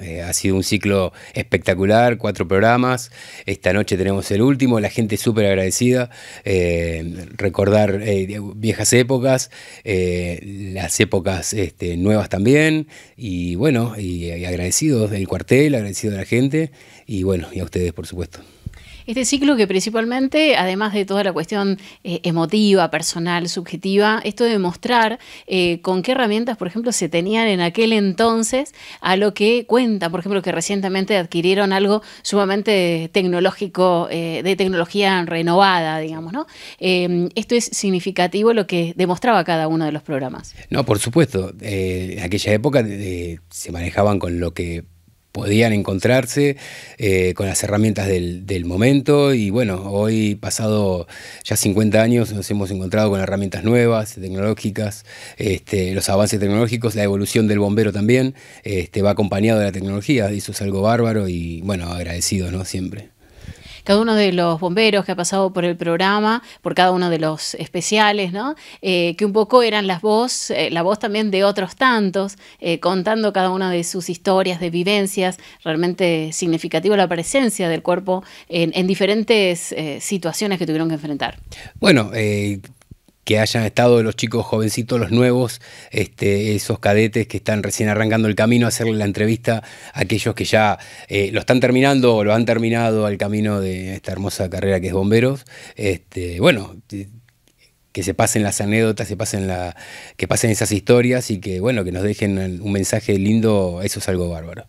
Eh, ha sido un ciclo espectacular, cuatro programas. Esta noche tenemos el último, la gente súper agradecida. Eh, recordar eh, viejas épocas, las épocas este, nuevas también. Y bueno, y, agradecidos del cuartel, agradecido de la gente. Y bueno, y a ustedes, por supuesto. Este ciclo que principalmente, además de toda la cuestión eh, emotiva, personal, subjetiva, esto de mostrar eh, con qué herramientas, por ejemplo, se tenían en aquel entonces a lo que cuenta, por ejemplo, que recientemente adquirieron algo sumamente tecnológico, eh, de tecnología renovada, digamos, ¿no? Em, esto es significativo lo que demostraba cada uno de los programas. No, por supuesto. en aquella época se manejaban con lo que podían encontrarse eh, con las herramientas del, momento y bueno, hoy pasado ya 50 años nos hemos encontrado con herramientas nuevas, tecnológicas, este, los avances tecnológicos, la evolución del bombero también este, va acompañado de la tecnología, eso es algo bárbaro y bueno, agradecido, ¿no? Siempre cada uno de los bomberos que ha pasado por el programa, por cada uno de los especiales, ¿no? Eh, que un poco eran las voz, eh, la voz también de otros tantos, eh, contando cada una de sus historias, de vivencias, realmente significativa la presencia del cuerpo en, en diferentes situaciones que tuvieron que enfrentar. Bueno, que hayan estado los chicos jovencitos, los nuevos, este, esos cadetes que están recién arrancando el camino, hacerle la entrevista a aquellos que ya eh, lo están terminando o lo han terminado al camino de esta hermosa carrera que es bomberos. Este, bueno, eh, que se pasen las anécdotas, que pasen esas historias y que bueno, que nos dejen un mensaje lindo, eso es algo bárbaro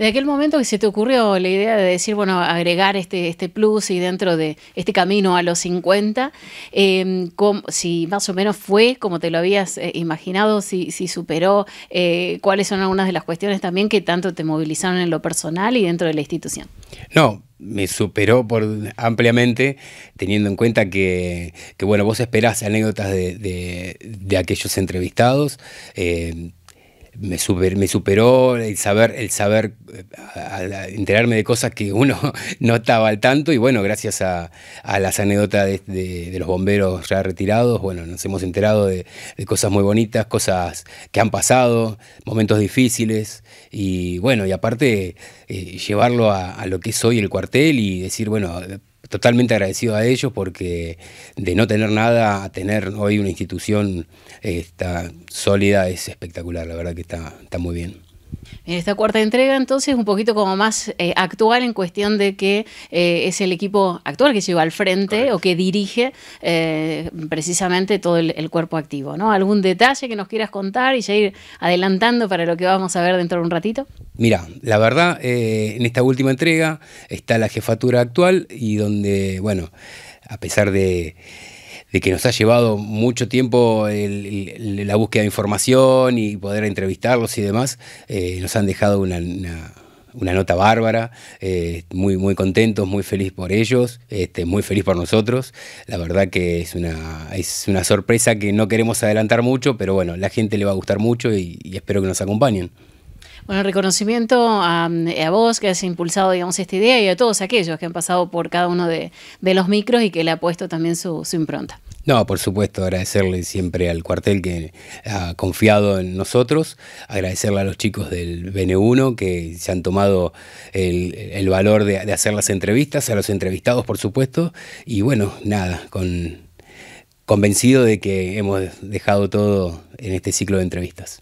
de aquel momento que se te ocurrió la idea de decir, bueno, agregar este, este plus y dentro de este camino a los 50, em, si más o menos fue como te lo habías eh, imaginado, si, superó, eh, cuáles son algunas de las cuestiones también que tanto te movilizaron en lo personal y dentro de la institución. No, me superó por ampliamente, teniendo en cuenta que, bueno, vos esperás anécdotas de, aquellos entrevistados. Eh, me, me superó el saber, el saber, eh, enterarme de cosas que uno no estaba al tanto. Y bueno, gracias a, las anécdotas de, los bomberos ya retirados, bueno, nos hemos enterado de, cosas muy bonitas, cosas que han pasado, momentos difíciles. Y bueno, y aparte eh, llevarlo a, a, lo que es hoy el cuartel y decir, bueno, totalmente agradecido a ellos porque de no tener nada a tener hoy una institución eh, sólida es espectacular, la verdad que está, está muy bien. En Esta cuarta entrega entonces un poquito como más eh, actual en cuestión de que eh, es el equipo actual que lleva al frente o que dirige eh, precisamente todo el, cuerpo activo. ¿no? ¿Algún detalle que nos quieras contar y seguir adelantando para lo que vamos a ver dentro de un ratito? Mira, la verdad, en esta última entrega está la jefatura actual y donde, bueno, a pesar de de que nos ha llevado mucho tiempo la búsqueda de información y poder entrevistarlos y demás, eh, nos han dejado una, nota bárbara, eh, muy, muy contentos, muy feliz por ellos, este, muy feliz por nosotros. La verdad que es una, es una sorpresa que no queremos adelantar mucho, pero bueno, la gente le va a gustar mucho y espero que nos acompañen. Bueno, reconocimiento a, vos que has impulsado, digamos, esta idea y a todos aquellos que han pasado por cada uno de, los micros y que le ha puesto también su, impronta. No, por supuesto, agradecerle siempre al cuartel que ha confiado en nosotros, agradecerle a los chicos del BN1 que se han tomado el, valor de, hacer las entrevistas, a los entrevistados, por supuesto, y bueno, nada, convencido de que hemos dejado todo en este ciclo de entrevistas.